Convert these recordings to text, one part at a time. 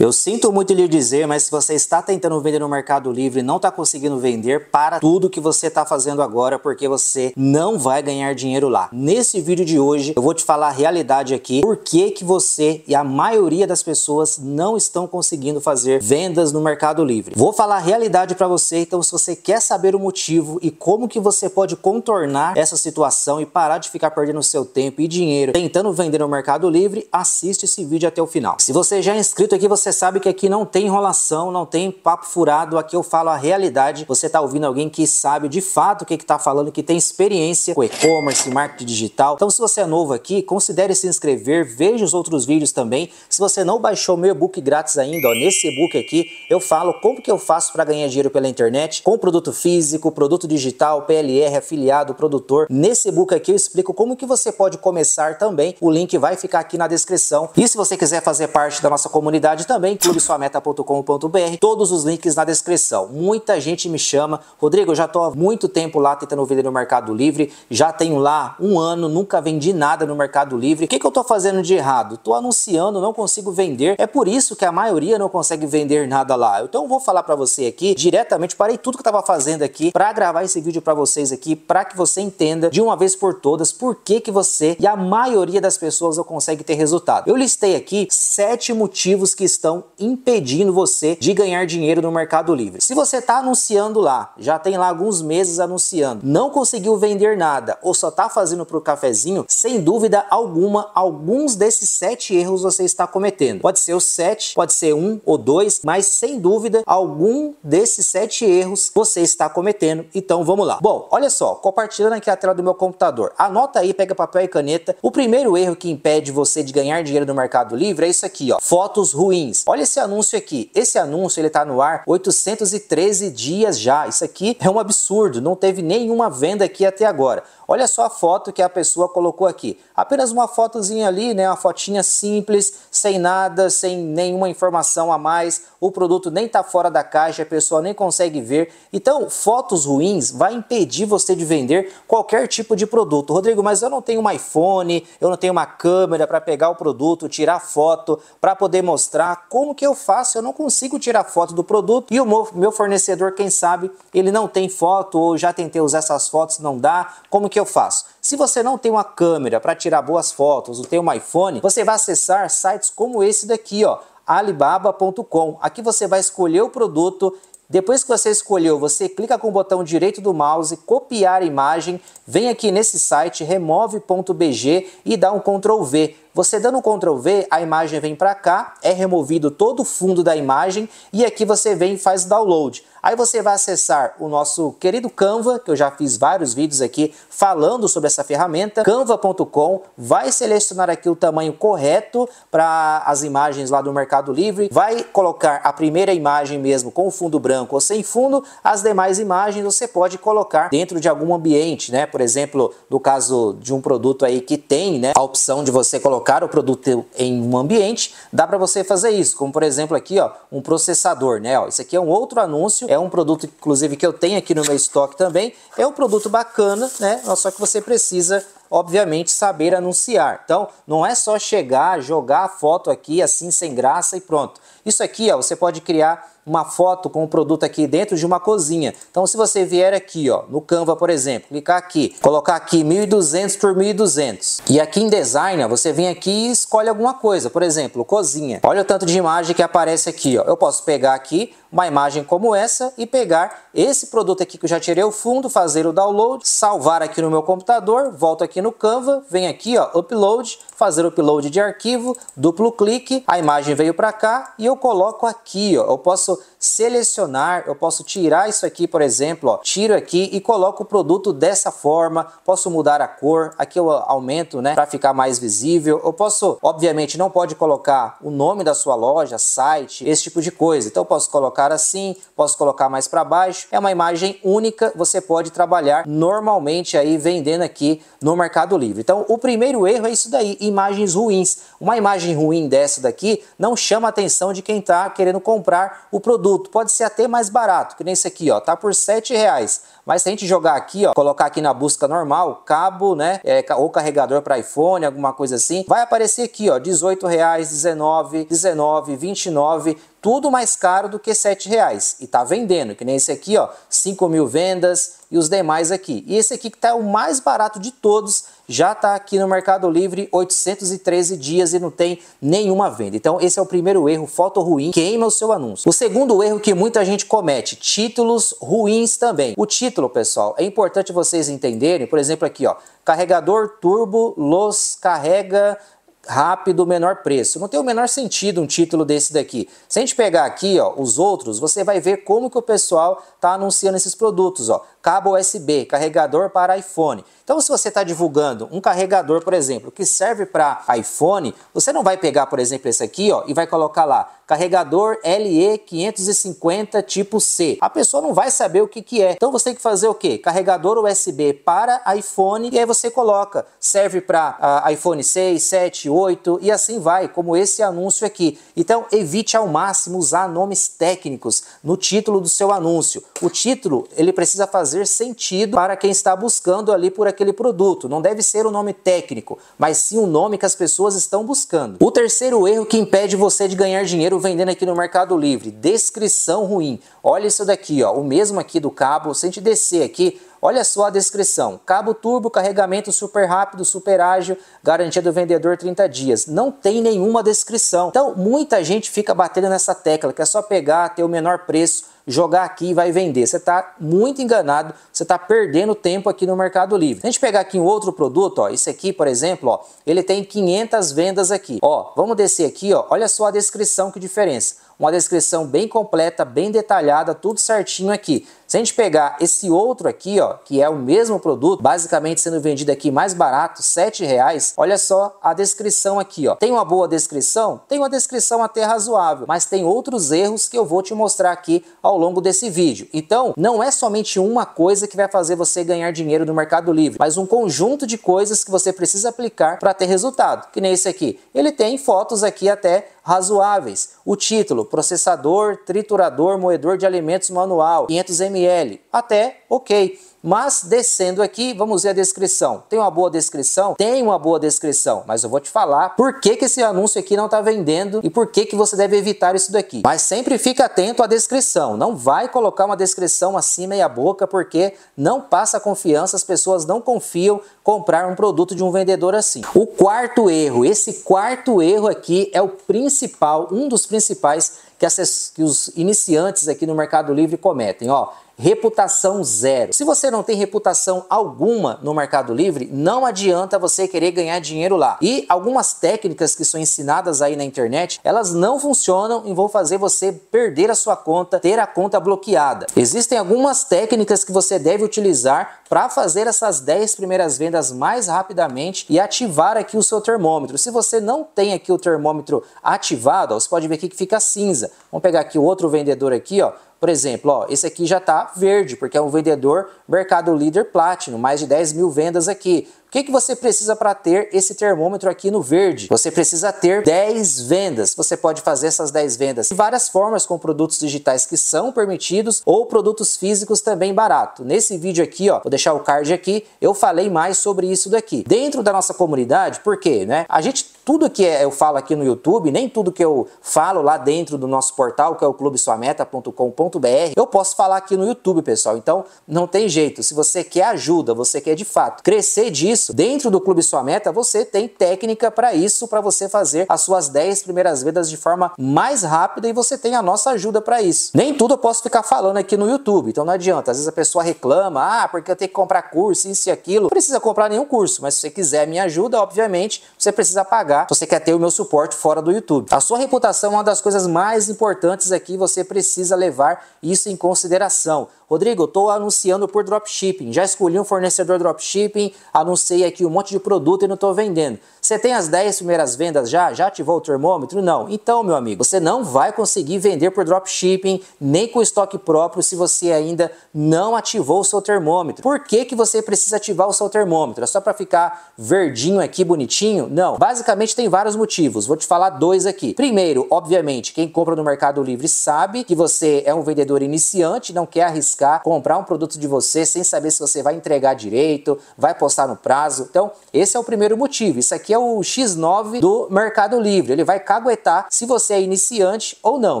Eu sinto muito lhe dizer, mas se você está tentando vender no Mercado Livre e não está conseguindo vender, para tudo que você está fazendo agora, porque você não vai ganhar dinheiro lá. Nesse vídeo de hoje, eu vou te falar a realidade aqui, por que, que você e a maioria das pessoas não estão conseguindo fazer vendas no Mercado Livre. Vou falar a realidade para você, então se você quer saber o motivo e como que você pode contornar essa situação e parar de ficar perdendo seu tempo e dinheiro tentando vender no Mercado Livre, assiste esse vídeo até o final. Se você já é inscrito aqui, você você sabe que aqui não tem enrolação, não tem papo furado, aqui eu falo a realidade. Você está ouvindo alguém que sabe de fato o que está falando, que tem experiência com e-commerce, marketing digital. Então, se você é novo aqui, considere se inscrever, veja os outros vídeos também. Se você não baixou meu e-book grátis ainda, ó, nesse e-book aqui eu falo como que eu faço para ganhar dinheiro pela internet com produto físico, produto digital, PLR, afiliado, produtor. Nesse e-book aqui eu explico como que você pode começar também. O link vai ficar aqui na descrição. E se você quiser fazer parte da nossa comunidade também, também clubesuameta.com.br, todos os links na descrição. Muita gente me chama, Rodrigo, eu já estou há muito tempo lá tentando vender no Mercado Livre, já tenho lá um ano, nunca vendi nada no Mercado Livre. O que, que eu estou fazendo de errado? Estou anunciando, não consigo vender. É por isso que a maioria não consegue vender nada lá. Então eu vou falar para você aqui diretamente, parei tudo que eu estava fazendo aqui para gravar esse vídeo para vocês aqui, para que você entenda de uma vez por todas por que, que você e a maioria das pessoas não consegue ter resultado. Eu listei aqui sete motivos que estão estão impedindo você de ganhar dinheiro no Mercado Livre. Se você está anunciando lá, já tem lá alguns meses anunciando, não conseguiu vender nada ou só está fazendo para o cafezinho, sem dúvida alguma, alguns desses sete erros você está cometendo. Pode ser os sete, pode ser um ou dois, mas sem dúvida algum desses sete erros você está cometendo. Então vamos lá. Bom, olha só, compartilhando aqui a tela do meu computador. Anota aí, pega papel e caneta. O primeiro erro que impede você de ganhar dinheiro no Mercado Livre é isso aqui, ó. Fotos ruins Olha esse anúncio aqui. Esse anúncio ele está no ar 813 dias já. Isso aqui é um absurdo. Não teve nenhuma venda aqui até agora. Olha só a foto que a pessoa colocou aqui. Apenas uma fotozinha ali, né? Uma fotinha simples, sem nada, sem nenhuma informação a mais. O produto nem está fora da caixa, a pessoa nem consegue ver. Então, fotos ruins vai impedir você de vender qualquer tipo de produto. Rodrigo, mas eu não tenho um iPhone, eu não tenho uma câmera para pegar o produto, tirar foto, para poder mostrar como que eu faço, eu não consigo tirar foto do produto e o meu fornecedor, quem sabe, ele não tem foto ou já tentei usar essas fotos, não dá, como que eu faço? Se você não tem uma câmera para tirar boas fotos ou tem um iPhone, você vai acessar sites como esse daqui, ó, alibaba.com. Aqui você vai escolher o produto depois que você escolheu, você clica com o botão direito do mouse, copiar imagem, vem aqui nesse site remove.bg e dá um Ctrl V. Você dando Ctrl V, a imagem vem para cá, é removido todo o fundo da imagem e aqui você vem e faz download. Aí você vai acessar o nosso querido Canva, que eu já fiz vários vídeos aqui falando sobre essa ferramenta, canva.com, vai selecionar aqui o tamanho correto para as imagens lá do Mercado Livre, vai colocar a primeira imagem mesmo com fundo branco ou sem fundo, as demais imagens você pode colocar dentro de algum ambiente, né? Por exemplo, no caso de um produto aí que tem, né, a opção de você colocar colocar o produto em um ambiente, dá para você fazer isso, como por exemplo aqui, ó, um processador, né? Ó, isso aqui é um outro anúncio, é um produto inclusive que eu tenho aqui no meu estoque também, é um produto bacana, né? Só que você precisa obviamente saber anunciar. Então, não é só chegar, jogar a foto aqui assim sem graça e pronto. Isso aqui, ó, você pode criar uma foto com o produto aqui dentro de uma cozinha. Então se você vier aqui ó, no Canva por exemplo, clicar aqui, colocar aqui 1200 por 1200 e aqui em design você vem aqui e escolhe alguma coisa, por exemplo, cozinha. Olha o tanto de imagem que aparece aqui. Ó. Eu posso pegar aqui uma imagem como essa e pegar esse produto aqui que eu já tirei o fundo, fazer o download, salvar aqui no meu computador, volto aqui no Canva, vem aqui ó, upload, fazer o upload de arquivo, duplo clique, a imagem veio para cá e eu coloco aqui ó, eu posso posso selecionar, eu posso tirar isso aqui, por exemplo, ó, tiro aqui e coloco o produto dessa forma, posso mudar a cor, aqui eu aumento, né, para ficar mais visível. Eu posso, obviamente, não pode colocar o nome da sua loja, site, esse tipo de coisa. Então eu posso colocar assim, posso colocar mais para baixo. É uma imagem única, você pode trabalhar normalmente aí vendendo aqui no Mercado Livre. Então o primeiro erro é isso daí, imagens ruins. Uma imagem ruim dessa daqui não chama a atenção de quem está querendo comprar o o produto. Pode ser até mais barato, que nem esse aqui, ó, tá por sete reais. Mas se a gente jogar aqui, ó, colocar aqui na busca normal, cabo, né, é, ou carregador para iPhone, alguma coisa assim, vai aparecer aqui, ó, dezoito reais, 19, 19, 29, tudo mais caro do que 7 reais. E tá vendendo, que nem esse aqui, ó, 5 mil vendas e os demais aqui. E esse aqui que tá o mais barato de todos, já tá aqui no Mercado Livre 813 dias e não tem nenhuma venda. Então esse é o primeiro erro, foto ruim, queima o seu anúncio. O segundo erro que muita gente comete, títulos ruins também. O título, pessoal, é importante vocês entenderem, por exemplo aqui, ó, carregador turbo los carrega rápido, menor preço. Não tem o menor sentido um título desse daqui. Se a gente pegar aqui, ó, os outros, você vai ver como que o pessoal está anunciando esses produtos, ó cabo USB, carregador para iPhone. Então, se você está divulgando um carregador, por exemplo, que serve para iPhone, você não vai pegar, por exemplo, esse aqui ó, e vai colocar lá carregador LE550 tipo C. A pessoa não vai saber o que, que é. Então, você tem que fazer o quê? Carregador USB para iPhone e aí você coloca. Serve para uh, ah, iPhone 6, 7, 8 e assim vai, como esse anúncio aqui. Então, evite ao máximo usar nomes técnicos no título do seu anúncio. O título, ele precisa fazer fazer sentido para quem está buscando ali por aquele produto. Não deve ser um nome técnico, mas sim um nome que as pessoas estão buscando. O terceiro erro que impede você de ganhar dinheiro vendendo aqui no Mercado Livre, descrição ruim. Olha isso daqui, ó, o mesmo aqui do cabo, se a gente descer aqui, Olha só a descrição: cabo turbo, carregamento super rápido, super ágil, garantia do vendedor 30 dias. Não tem nenhuma descrição. Então, muita gente fica batendo nessa tecla que é só pegar, ter o menor preço jogar aqui e vai vender. Você está muito enganado, você está perdendo tempo aqui no Mercado Livre. Se a gente pegar aqui um outro produto, ó, esse aqui, por exemplo, ó, ele tem 500 vendas aqui. Ó, vamos descer aqui, ó, olha só a descrição que diferença uma descrição bem completa, bem detalhada, tudo certinho aqui. Se a gente pegar esse outro aqui, ó, que é o mesmo produto, basicamente sendo vendido aqui mais barato, R$ reais. olha só a descrição aqui, ó. Tem uma boa descrição? Tem uma descrição até razoável, mas tem outros erros que eu vou te mostrar aqui ao longo desse vídeo. Então, não é somente uma coisa que vai fazer você ganhar dinheiro no Mercado Livre, mas um conjunto de coisas que você precisa aplicar para ter resultado, que nem esse aqui. Ele tem fotos aqui até razoáveis. O título: processador, triturador, moedor de alimentos manual, 500 ml, até ok. Mas descendo aqui, vamos ver a descrição. Tem uma boa descrição? Tem uma boa descrição, mas eu vou te falar por que, que esse anúncio aqui não está vendendo e por que, que você deve evitar isso daqui. Mas sempre fica atento à descrição. Não vai colocar uma descrição assim a boca porque não passa confiança, as pessoas não confiam comprar um produto de um vendedor assim. O quarto erro, esse quarto erro aqui é o principal, um dos principais que, as, que os iniciantes aqui no Mercado Livre cometem. Ó, reputação zero. Se você não tem reputação alguma no Mercado Livre, não adianta você querer ganhar dinheiro lá. E algumas técnicas que são ensinadas aí na internet, elas não funcionam e vão fazer você perder a sua conta, ter a conta bloqueada. Existem algumas técnicas que você deve utilizar para fazer essas 10 primeiras vendas mais rapidamente e ativar aqui o seu termômetro. Se você não tem aqui o termômetro ativado, ó, você pode ver aqui que fica cinza. Vamos pegar aqui o outro vendedor aqui, ó, por exemplo, ó, esse aqui já está verde, porque é um vendedor mercado líder Platinum, mais de 10 mil vendas aqui. O que, que você precisa para ter esse termômetro aqui no verde? Você precisa ter 10 vendas. Você pode fazer essas 10 vendas de várias formas com produtos digitais que são permitidos ou produtos físicos também barato. Nesse vídeo aqui, ó, vou deixar o card aqui, eu falei mais sobre isso daqui. Dentro da nossa comunidade, por quê, né? A gente tudo que é, eu falo aqui no YouTube, nem tudo que eu falo lá dentro do nosso portal, que é o clubesuameta.com.br, eu posso falar aqui no YouTube, pessoal. Então, não tem jeito. Se você quer ajuda, você quer de fato crescer disso isso. dentro do Clube Sua Meta, você tem técnica para isso, para você fazer as suas 10 primeiras vendas de forma mais rápida e você tem a nossa ajuda para isso. Nem tudo eu posso ficar falando aqui no YouTube, então não adianta. Às vezes a pessoa reclama, ah, porque eu tenho que comprar curso, isso e aquilo. Não precisa comprar nenhum curso, mas se você quiser minha ajuda, obviamente, você precisa pagar se então você quer ter o meu suporte fora do YouTube. A sua reputação é uma das coisas mais importantes aqui, você precisa levar isso em consideração. Rodrigo, estou anunciando por dropshipping, já escolhi um fornecedor dropshipping, anunciei aqui um monte de produto e não estou vendendo. Você tem as 10 primeiras vendas já? Já ativou o termômetro? Não. Então, meu amigo, você não vai conseguir vender por dropshipping, nem com estoque próprio, se você ainda não ativou o seu termômetro. Por que, que você precisa ativar o seu termômetro? É só para ficar verdinho aqui, bonitinho? Não. Basicamente, tem vários motivos. Vou te falar dois aqui. Primeiro, obviamente, quem compra no Mercado Livre sabe que você é um vendedor iniciante, não quer arriscar comprar um produto de você sem saber se você vai entregar direito, vai postar no prazo. Então, esse é o primeiro motivo. Isso aqui é o X9 do Mercado Livre. Ele vai caguetar se você é iniciante ou não.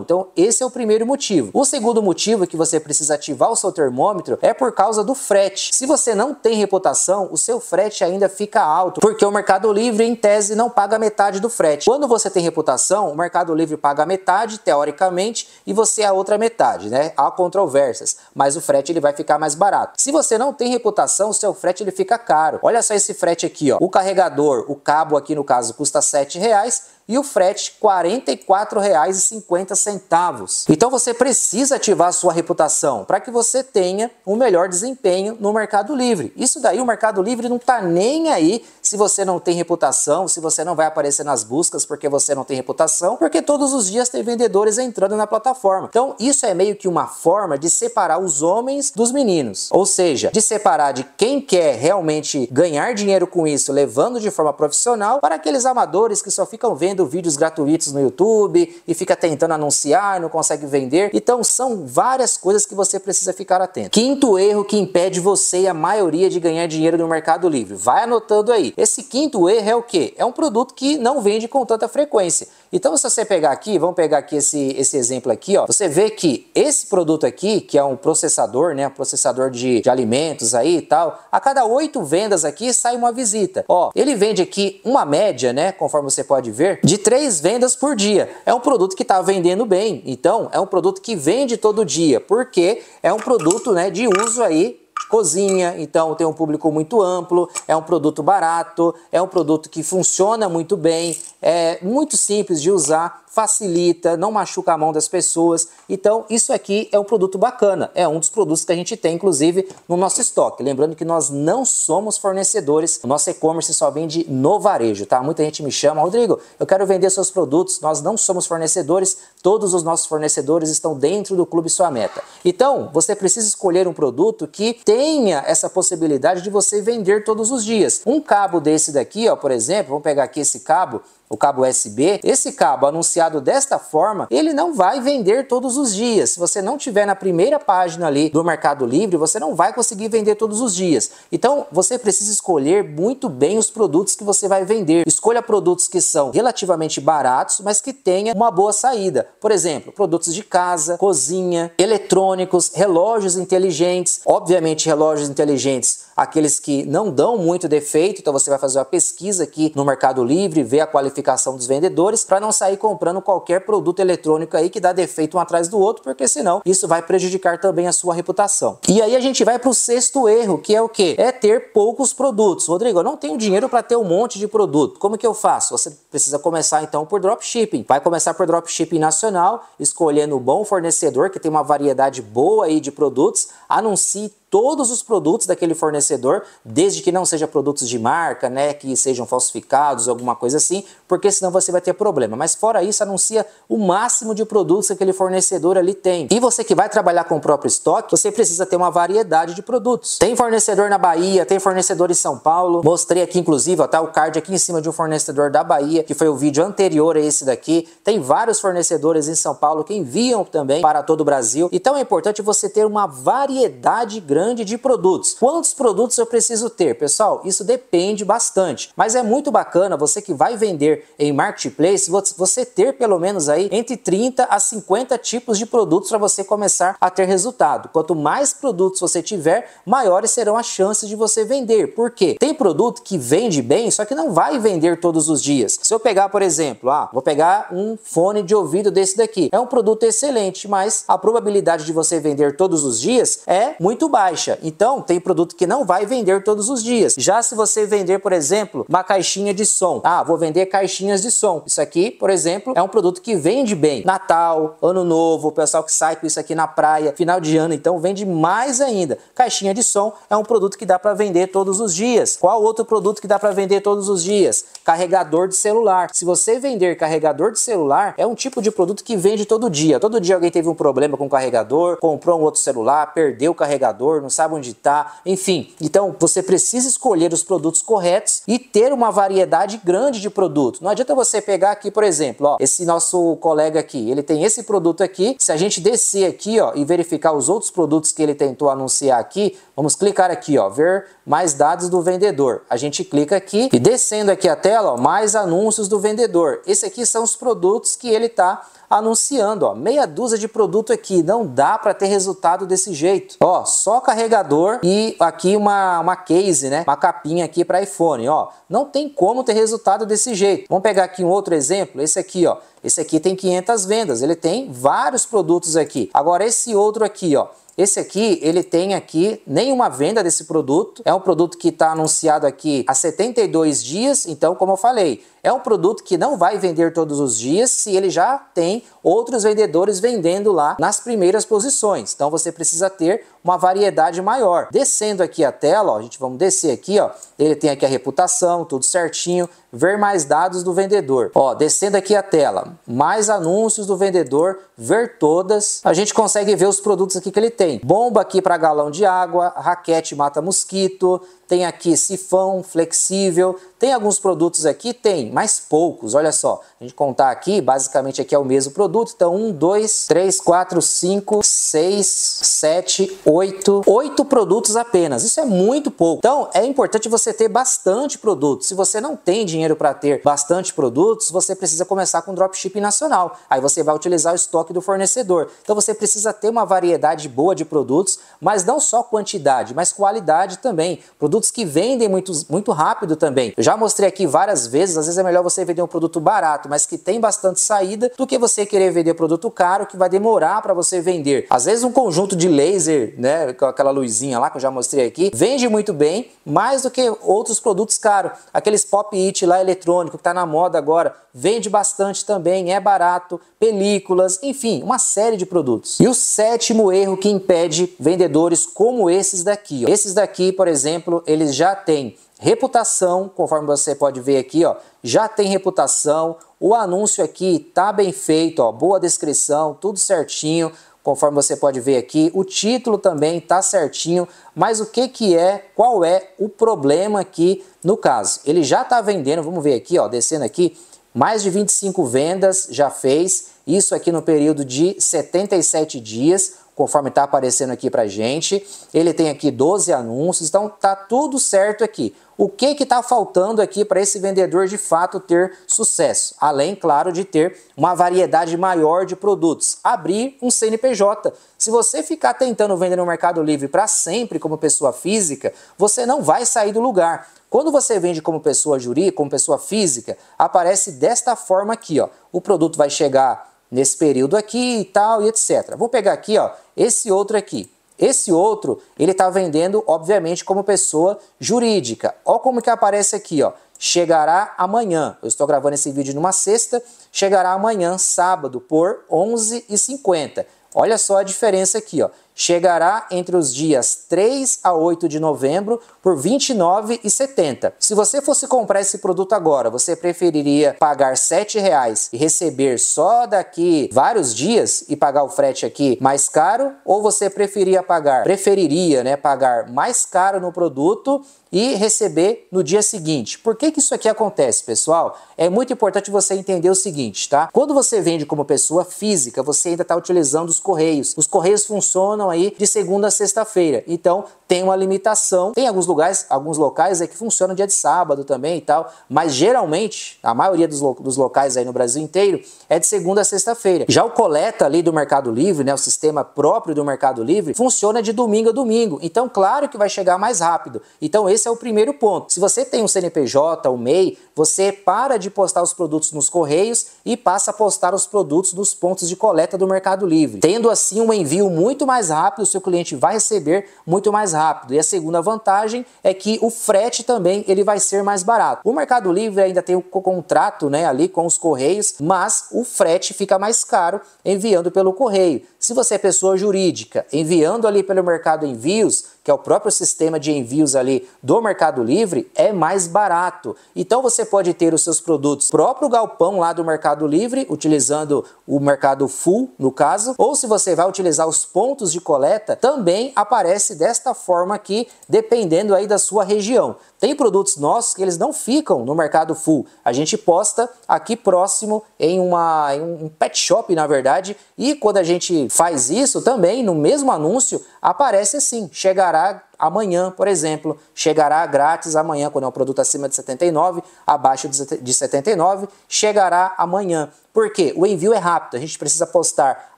Então, esse é o primeiro motivo. O segundo motivo que você precisa ativar o seu termômetro é por causa do frete. Se você não tem reputação, o seu frete ainda fica alto, porque o Mercado Livre, em tese, não paga metade do frete. Quando você tem reputação, o Mercado Livre paga metade, teoricamente, e você é a outra metade, né? Há controvérsias, mas o frete ele vai ficar mais barato. Se você não tem reputação, o seu frete ele fica caro. Olha só esse frete aqui, ó. O carregador, o cabo, cabo aqui no caso custa R$ 7,00, e o frete R$ 44,50. Então você precisa ativar sua reputação para que você tenha um melhor desempenho no Mercado Livre. Isso daí o Mercado Livre não está nem aí se você não tem reputação, se você não vai aparecer nas buscas porque você não tem reputação, porque todos os dias tem vendedores entrando na plataforma. Então isso é meio que uma forma de separar os homens dos meninos, ou seja, de separar de quem quer realmente ganhar dinheiro com isso, levando de forma profissional, para aqueles amadores que só ficam vendo vídeos gratuitos no YouTube e fica tentando anunciar, não consegue vender. Então são várias coisas que você precisa ficar atento. Quinto erro que impede você e a maioria de ganhar dinheiro no Mercado Livre. Vai anotando aí. Esse quinto erro é o quê? É um produto que não vende com tanta frequência. Então, se você pegar aqui, vamos pegar aqui esse, esse exemplo aqui, ó. Você vê que esse produto aqui, que é um processador, né? Um processador de, de alimentos aí e tal, a cada oito vendas aqui sai uma visita. Ó, ele vende aqui uma média, né? Conforme você pode ver, de três vendas por dia. É um produto que está vendendo bem. Então, é um produto que vende todo dia, porque é um produto né, de uso aí cozinha, então tem um público muito amplo, é um produto barato, é um produto que funciona muito bem, é muito simples de usar facilita, não machuca a mão das pessoas. Então, isso aqui é um produto bacana, é um dos produtos que a gente tem, inclusive, no nosso estoque. Lembrando que nós não somos fornecedores, o nosso e-commerce só vende no varejo, tá? Muita gente me chama, Rodrigo, eu quero vender seus produtos, nós não somos fornecedores, todos os nossos fornecedores estão dentro do Clube Sua Meta. Então, você precisa escolher um produto que tenha essa possibilidade de você vender todos os dias. Um cabo desse daqui, ó, por exemplo, vamos pegar aqui esse cabo, o cabo USB, esse cabo anunciado desta forma, ele não vai vender todos os dias. Se você não tiver na primeira página ali do Mercado Livre, você não vai conseguir vender todos os dias. Então, você precisa escolher muito bem os produtos que você vai vender. Escolha produtos que são relativamente baratos, mas que tenha uma boa saída. Por exemplo, produtos de casa, cozinha, eletrônicos, relógios inteligentes. Obviamente, relógios inteligentes aqueles que não dão muito defeito, então você vai fazer uma pesquisa aqui no Mercado Livre, ver a qualificação dos vendedores, para não sair comprando qualquer produto eletrônico aí que dá defeito um atrás do outro, porque senão isso vai prejudicar também a sua reputação. E aí a gente vai para o sexto erro, que é o que? É ter poucos produtos. Rodrigo, eu não tenho dinheiro para ter um monte de produto. Como que eu faço? Você precisa começar então por dropshipping. Vai começar por dropshipping nacional, escolhendo um bom fornecedor que tem uma variedade boa aí de produtos, anuncie todos os produtos daquele fornecedor, desde que não sejam produtos de marca, né, que sejam falsificados, alguma coisa assim, porque senão você vai ter problema. Mas fora isso, anuncia o máximo de produtos que aquele fornecedor ali tem. E você que vai trabalhar com o próprio estoque, você precisa ter uma variedade de produtos. Tem fornecedor na Bahia, tem fornecedor em São Paulo. Mostrei aqui, inclusive, ó, tá o card aqui em cima de um fornecedor da Bahia, que foi o vídeo anterior a esse daqui. Tem vários fornecedores em São Paulo que enviam também para todo o Brasil. Então é importante você ter uma variedade grande grande de produtos. Quantos produtos eu preciso ter? Pessoal, isso depende bastante, mas é muito bacana você que vai vender em marketplace, você ter pelo menos aí entre 30 a 50 tipos de produtos para você começar a ter resultado. Quanto mais produtos você tiver, maiores serão as chances de você vender. Por quê? Tem produto que vende bem, só que não vai vender todos os dias. Se eu pegar, por exemplo, ah, vou pegar um fone de ouvido desse daqui. É um produto excelente, mas a probabilidade de você vender todos os dias é muito baixa então, tem produto que não vai vender todos os dias. Já se você vender, por exemplo, uma caixinha de som. Ah, vou vender caixinhas de som. Isso aqui, por exemplo, é um produto que vende bem. Natal, Ano Novo, o pessoal que sai com isso aqui na praia, final de ano, então vende mais ainda. Caixinha de som é um produto que dá para vender todos os dias. Qual outro produto que dá para vender todos os dias? Carregador de celular. Se você vender carregador de celular, é um tipo de produto que vende todo dia. Todo dia alguém teve um problema com o carregador, comprou um outro celular, perdeu o carregador, não sabe onde está, enfim. Então você precisa escolher os produtos corretos e ter uma variedade grande de produtos. Não adianta você pegar aqui, por exemplo, ó, esse nosso colega aqui, ele tem esse produto aqui. Se a gente descer aqui ó, e verificar os outros produtos que ele tentou anunciar aqui, Vamos clicar aqui, ó, ver mais dados do vendedor. A gente clica aqui e descendo aqui a tela, ó, mais anúncios do vendedor. Esse aqui são os produtos que ele está anunciando, ó, meia dúzia de produto aqui, não dá para ter resultado desse jeito. Ó, só carregador e aqui uma, uma case, né, uma capinha aqui para iPhone, ó. Não tem como ter resultado desse jeito. Vamos pegar aqui um outro exemplo, esse aqui, ó. Esse aqui tem 500 vendas, ele tem vários produtos aqui. Agora esse outro aqui, ó, esse aqui, ele tem aqui nenhuma venda desse produto. É um produto que está anunciado aqui há 72 dias. Então, como eu falei, é um produto que não vai vender todos os dias se ele já tem outros vendedores vendendo lá nas primeiras posições. Então você precisa ter uma variedade maior. Descendo aqui a tela, ó, a gente vamos descer aqui, ó, ele tem aqui a reputação, tudo certinho, ver mais dados do vendedor. Ó, descendo aqui a tela, mais anúncios do vendedor, ver todas. A gente consegue ver os produtos aqui que ele tem. Bomba aqui para galão de água, raquete mata mosquito, tem aqui sifão flexível, tem alguns produtos aqui? Tem, mas poucos. Olha só, a gente contar aqui, basicamente aqui é o mesmo produto. Então, um, dois, três, quatro, cinco, seis, sete, oito. Oito produtos apenas. Isso é muito pouco. Então, é importante você ter bastante produto. Se você não tem dinheiro para ter bastante produtos, você precisa começar com dropship nacional. Aí você vai utilizar o estoque do fornecedor. Então, você precisa ter uma variedade boa de produtos, mas não só quantidade, mas qualidade também. Produtos que vendem muito, muito rápido também. Eu já já mostrei aqui várias vezes, às vezes é melhor você vender um produto barato, mas que tem bastante saída, do que você querer vender produto caro que vai demorar para você vender. Às vezes um conjunto de laser, né, com aquela luzinha lá que eu já mostrei aqui, vende muito bem, mais do que outros produtos caros. Aqueles pop-it lá eletrônico que está na moda agora, vende bastante também, é barato, películas, enfim, uma série de produtos. E o sétimo erro que impede vendedores como esses daqui. Ó. Esses daqui, por exemplo, eles já têm reputação, conforme você pode ver aqui, ó, já tem reputação, o anúncio aqui tá bem feito, ó, boa descrição, tudo certinho, conforme você pode ver aqui, o título também tá certinho, mas o que que é, qual é o problema aqui no caso? Ele já tá vendendo, vamos ver aqui, ó, descendo aqui, mais de 25 vendas já fez, isso aqui no período de 77 dias, conforme está aparecendo aqui para gente. Ele tem aqui 12 anúncios, então tá tudo certo aqui. O que está faltando aqui para esse vendedor de fato ter sucesso? Além, claro, de ter uma variedade maior de produtos. Abrir um CNPJ. Se você ficar tentando vender no Mercado Livre para sempre como pessoa física, você não vai sair do lugar. Quando você vende como pessoa jurídica, como pessoa física, aparece desta forma aqui, ó. O produto vai chegar nesse período aqui e tal e etc. Vou pegar aqui, ó, esse outro aqui. Esse outro, ele está vendendo, obviamente, como pessoa jurídica. Olha como que aparece aqui, ó. Chegará amanhã. Eu estou gravando esse vídeo numa sexta. Chegará amanhã, sábado, por 11h50. Olha só a diferença aqui, ó chegará entre os dias 3 a 8 de novembro por R$ 29,70. Se você fosse comprar esse produto agora, você preferiria pagar R$ 7,00 e receber só daqui vários dias e pagar o frete aqui mais caro ou você preferia pagar preferiria, né, pagar mais caro no produto e receber no dia seguinte. Por que, que isso aqui acontece, pessoal? É muito importante você entender o seguinte, tá? Quando você vende como pessoa física, você ainda está utilizando os correios. Os correios funcionam aí de segunda a sexta-feira. Então, tem uma limitação. Tem alguns lugares, alguns locais é que funcionam dia de sábado também e tal, mas geralmente, a maioria dos, lo dos locais aí no Brasil inteiro é de segunda a sexta-feira. Já o coleta ali do Mercado Livre, né, o sistema próprio do Mercado Livre, funciona de domingo a domingo. Então, claro que vai chegar mais rápido. Então, esse é o primeiro ponto. Se você tem um CNPJ, um MEI, você para de postar os produtos nos correios e passa a postar os produtos nos pontos de coleta do Mercado Livre, tendo assim um envio muito mais rápido rápido, o seu cliente vai receber muito mais rápido. E a segunda vantagem é que o frete também ele vai ser mais barato. O Mercado Livre ainda tem o contrato né, ali com os correios, mas o frete fica mais caro enviando pelo correio. Se você é pessoa jurídica, enviando ali pelo Mercado Envios, que é o próprio sistema de envios ali do Mercado Livre, é mais barato. Então você pode ter os seus produtos próprio galpão lá do Mercado Livre, utilizando o Mercado Full, no caso, ou se você vai utilizar os pontos de coleta, também aparece desta forma aqui, dependendo aí da sua região. Tem produtos nossos que eles não ficam no Mercado Full. A gente posta aqui próximo em, uma, em um pet shop, na verdade, e quando a gente faz isso também, no mesmo anúncio, aparece assim: chegará amanhã, por exemplo, chegará grátis amanhã, quando é um produto acima de 79, abaixo de 79, chegará amanhã. Por quê? O envio é rápido, a gente precisa postar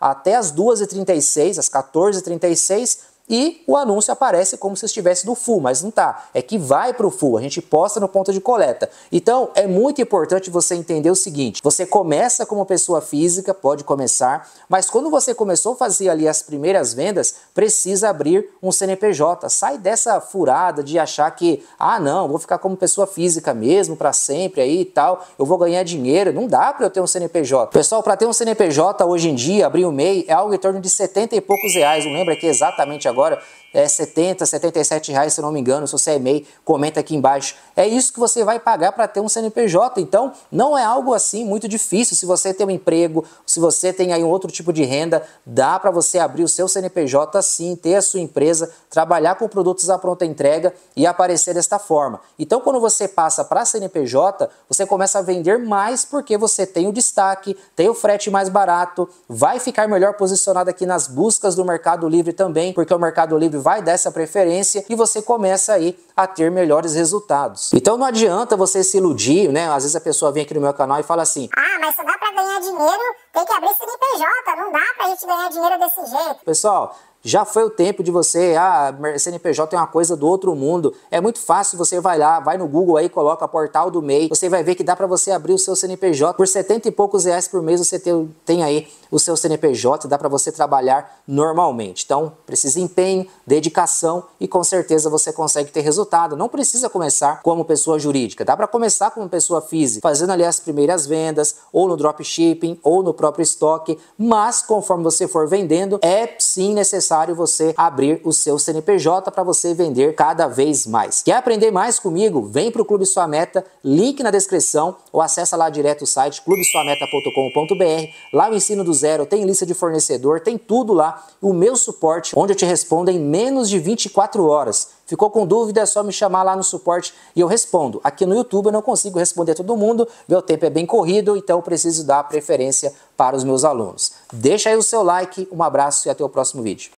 até as 2h36, às 14h36, e o anúncio aparece como se estivesse no full, mas não tá. É que vai para o full, a gente posta no ponto de coleta. Então é muito importante você entender o seguinte: você começa como pessoa física, pode começar, mas quando você começou a fazer ali as primeiras vendas, precisa abrir um CNPJ. Sai dessa furada de achar que, ah, não, vou ficar como pessoa física mesmo para sempre aí e tal, eu vou ganhar dinheiro. Não dá para eu ter um CNPJ. Pessoal, para ter um CNPJ hoje em dia, abrir o um MEI é algo em torno de 70 e poucos reais, não lembro aqui é exatamente agora agora, é 70, 77 reais, se não me engano, se você é MEI, comenta aqui embaixo. É isso que você vai pagar para ter um CNPJ, então não é algo assim muito difícil. Se você tem um emprego, se você tem aí um outro tipo de renda, dá para você abrir o seu CNPJ sim, ter a sua empresa, trabalhar com produtos à pronta entrega e aparecer desta forma. Então quando você passa para CNPJ, você começa a vender mais porque você tem o destaque, tem o frete mais barato, vai ficar melhor posicionado aqui nas buscas do Mercado Livre também, porque o Mercado Livre vai dar essa preferência e você começa aí a ter melhores resultados. Então não adianta você se iludir, né? Às vezes a pessoa vem aqui no meu canal e fala assim: "Ah, mas só dá para ganhar dinheiro, tem que abrir CNPJ, não dá pra gente ganhar dinheiro desse jeito". Pessoal, já foi o tempo de você, ah, CNPJ é uma coisa do outro mundo. É muito fácil, você vai lá, vai no Google aí, coloca portal do MEI, você vai ver que dá para você abrir o seu CNPJ. Por 70 e poucos reais por mês você tem, tem aí o seu CNPJ, dá para você trabalhar normalmente. Então, precisa empenho, dedicação e com certeza você consegue ter resultado. Não precisa começar como pessoa jurídica, dá para começar como pessoa física, fazendo ali as primeiras vendas, ou no dropshipping, ou no próprio estoque, mas conforme você for vendendo, é sim necessário você abrir o seu CNPJ para você vender cada vez mais. Quer aprender mais comigo? Vem para o Clube Sua Meta, link na descrição ou acessa lá direto o site clubesuameta.com.br. Lá eu ensino do zero, tem lista de fornecedor, tem tudo lá. O meu suporte, onde eu te respondo em menos de 24 horas. Ficou com dúvida? É só me chamar lá no suporte e eu respondo. Aqui no YouTube eu não consigo responder todo mundo, meu tempo é bem corrido, então eu preciso dar preferência para os meus alunos. Deixa aí o seu like, um abraço e até o próximo vídeo.